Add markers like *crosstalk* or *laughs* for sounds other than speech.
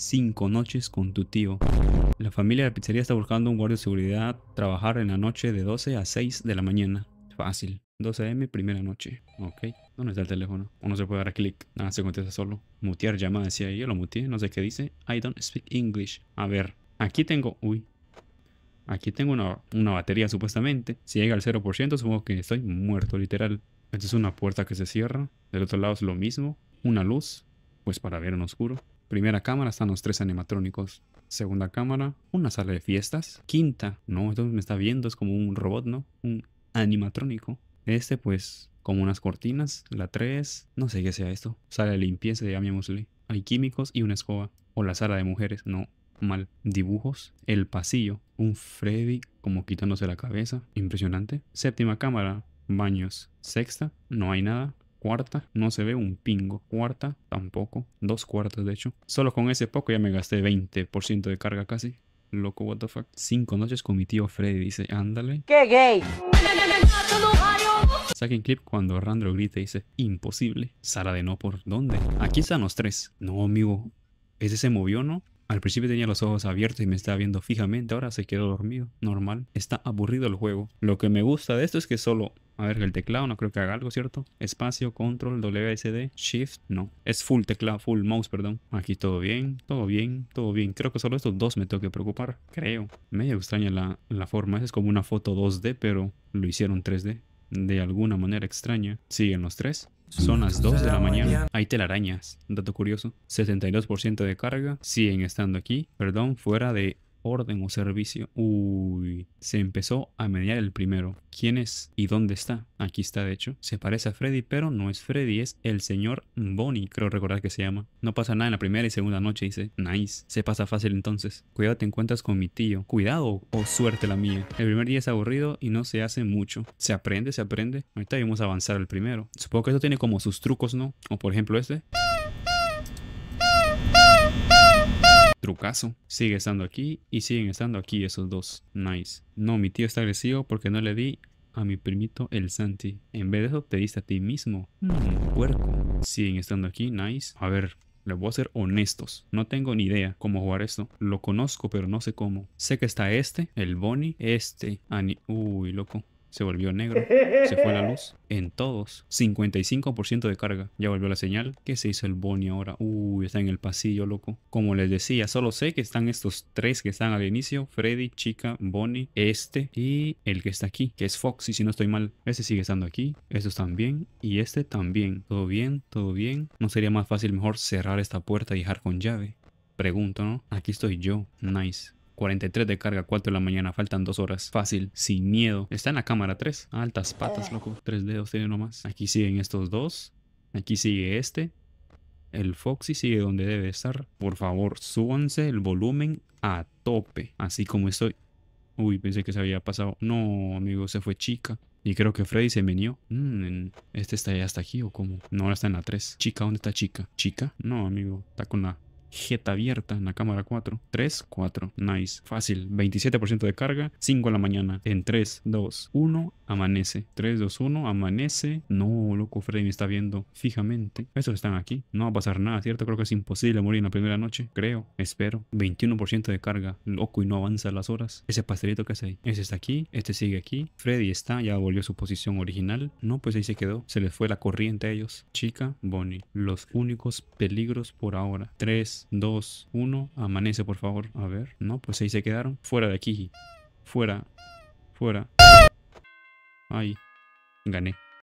cinco noches con tu tío. La familia de la pizzería está buscando un guardia de seguridad trabajar en la noche de 12 a 6 de la mañana. Fácil. 12 a.m. primera noche. Ok. ¿Dónde está el teléfono? Uno se puede dar clic. Nada, se contesta solo. Mutear llamada, decía Yo lo muteé. No sé qué dice. I don't speak English. A ver. Aquí tengo... Uy. Aquí tengo una, una batería supuestamente. Si llega al 0% supongo que estoy muerto literal. Entonces es una puerta que se cierra. Del otro lado es lo mismo. Una luz. Pues para ver en oscuro. Primera cámara están los tres animatrónicos. Segunda cámara, una sala de fiestas. Quinta, no, esto me está viendo, es como un robot, ¿no? Un animatrónico. Este, pues, como unas cortinas. La tres, no sé qué sea esto. Sala de limpieza, llamémosle. Hay químicos y una escoba. O la sala de mujeres, no, mal. Dibujos, el pasillo, un Freddy como quitándose la cabeza, impresionante. Séptima cámara, baños. Sexta, no hay nada cuarta, no se ve un pingo, cuarta tampoco, dos cuartos, de hecho. Solo con ese poco ya me gasté 20% de carga casi. Loco, what the fuck. Cinco noches con mi tío Freddy, dice, ándale. ¡Qué gay! Saquen clip cuando Randro grita y dice, imposible. Sara de no, ¿por dónde? Aquí están los tres. No, amigo, ese se movió, ¿no? Al principio tenía los ojos abiertos y me estaba viendo fijamente, ahora se quedó dormido, normal. Está aburrido el juego. Lo que me gusta de esto es que solo a ver, el teclado no creo que haga algo, ¿cierto? Espacio, control, WSD, shift, no. Es full teclado, full mouse, perdón. Aquí todo bien, todo bien, todo bien. Creo que solo estos dos me tengo que preocupar, creo. Medio extraña la, la forma, es como una foto 2D, pero lo hicieron 3D. De alguna manera extraña. Siguen los tres. Son las 2 de la mañana. Hay telarañas, dato curioso. 72% de carga, siguen estando aquí, perdón, fuera de orden o servicio. Uy, se empezó a mediar el primero. ¿Quién es y dónde está? Aquí está, de hecho. Se parece a Freddy, pero no es Freddy, es el señor Bonnie, creo recordar que se llama. No pasa nada en la primera y segunda noche, dice. Nice. Se pasa fácil entonces. Cuidado, te encuentras con mi tío. Cuidado o oh, suerte la mía. El primer día es aburrido y no se hace mucho. Se aprende, se aprende. Ahorita vamos a avanzar el primero. Supongo que esto tiene como sus trucos, ¿no? O por ejemplo este. Trucazo. Sigue estando aquí y siguen estando aquí esos dos. Nice. No, mi tío está agresivo porque no le di a mi primito el Santi. En vez de eso, te diste a ti mismo. Mmm, puerco. Siguen estando aquí. Nice. A ver, les voy a ser honestos. No tengo ni idea cómo jugar esto. Lo conozco, pero no sé cómo. Sé que está este, el Bonnie, este, Uy, loco se volvió negro, se fue la luz. *laughs* En todos, 55% de carga. Ya volvió la señal. ¿Qué se hizo el Bonnie ahora? Uy, está en el pasillo, loco. Como les decía, solo sé que están estos tres que están al inicio. Freddy, Chica, Bonnie, este y el que está aquí, que es Foxy, si no estoy mal. Ese sigue estando aquí. Estos también. Y este también. Todo bien, todo bien. ¿No sería más fácil mejor cerrar esta puerta y dejar con llave? Pregunto, ¿no? Aquí estoy yo. Nice. 43 de carga, 4 de la mañana, faltan 2 horas. Fácil, sin miedo. Está en la cámara 3. Altas patas, eh. loco. Tres dedos tiene nomás. Aquí siguen estos dos. Aquí sigue este. El Foxy sigue donde debe estar. Por favor, súbanse el volumen a tope. Así como estoy. Uy, pensé que se había pasado. No, amigo, se fue chica. Y creo que Freddy se menió. Mm, este está ya hasta aquí o cómo. No, ahora está en la 3. Chica, ¿dónde está chica? ¿Chica? No, amigo, está con la Jeta abierta en la cámara 4. 3, 4. Nice. Fácil. 27% de carga. 5 a la mañana. En 3, 2, 1. Amanece. 3, 2, 1. Amanece. No, loco. Freddy me está viendo fijamente. Estos están aquí. No va a pasar nada, ¿cierto? Creo que es imposible morir en la primera noche. Creo. Espero. 21% de carga. Loco y no avanza las horas. Ese pastelito que hace ahí. Ese está aquí. Este sigue aquí. Freddy está. Ya volvió a su posición original. No, pues ahí se quedó. Se les fue la corriente a ellos. Chica, Bonnie. Los únicos peligros por ahora. 3, Dos, 2, Amanece, por favor. A ver. No, pues ahí se quedaron. Fuera de aquí. Fuera. Fuera. Ahí. Gané.